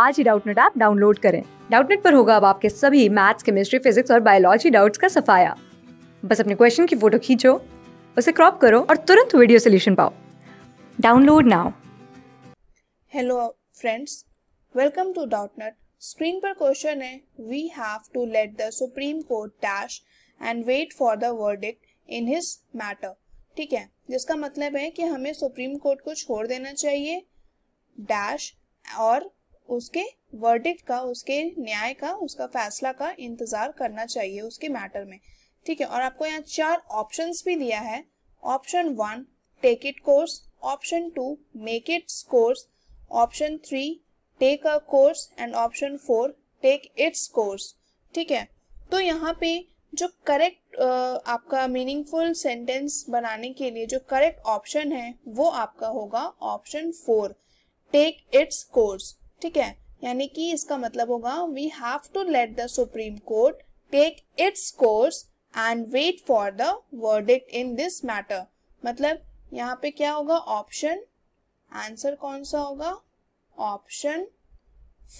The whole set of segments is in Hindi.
आज ही डाउटनेट ऐप डाउनलोड करें डाउटनेट पर होगा अब आपके सभी मैथ्स केमिस्ट्री फिजिक्स और बायोलॉजी डाउट्स का सफाया बस अपने क्वेश्चन की फोटो खींचो उसे क्रॉप करो और तुरंत वीडियो सोल्यूशन पाओ download now hello friends welcome to Doubtnut screen पर क्वेश्चन है we have to let the supreme court dash and wait for the verdict in his matter ठीक है जिसका मतलब है कि हमें सुप्रीम कोर्ट को छोड़ देना चाहिए डैश और उसके वर्डिक्ट का उसके न्याय का उसका फैसला का इंतजार करना चाहिए उसके मैटर में ठीक है और आपको यहाँ चार ऑप्शंस भी दिया है option one take it course option two make it course option three take a course and option four take its course ठीक है तो यहाँ पे जो करेक्ट आपका मीनिंगफुल सेंटेंस बनाने के लिए जो करेक्ट ऑप्शन है वो आपका होगा option four take its course ठीक है यानी कि इसका मतलब होगा we have to let the supreme court take its course and wait for the verdict in this matter मतलब यहाँ पे क्या होगा ऑप्शन आंसर कौन सा होगा ऑप्शन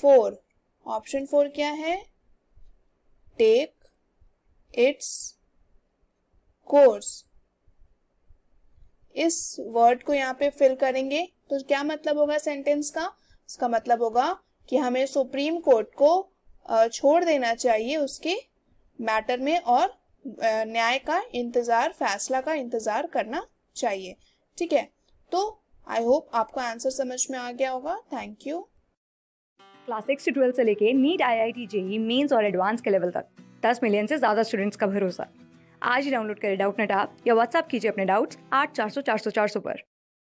फोर ऑप्शन फोर क्या है टेक इट्स कोर्स इस वर्ड को यहाँ पे फिल करेंगे तो क्या मतलब होगा सेंटेंस का इसका मतलब होगा कि हमें सुप्रीम कोर्ट को छोड़ देना चाहिए उसके मैटर में और न्याय का इंतजार फैसला का इंतजार करना चाहिए ठीक है तो आई होप आपको आंसर समझ में आ गया होगा थैंक यू क्लास सिक्स से ट्वेल्थ से लेके NEET I I T JEE mains और एडवांस के लेवल तक दस मिलियन से ज्यादा स्टूडेंट्स का भरोसा आज ही डाउनलोड करें डाउट नेट आप या व्हाट्सअप कीजिए अपने डाउट्स आठ चार सौ चार सौ चार सौ पर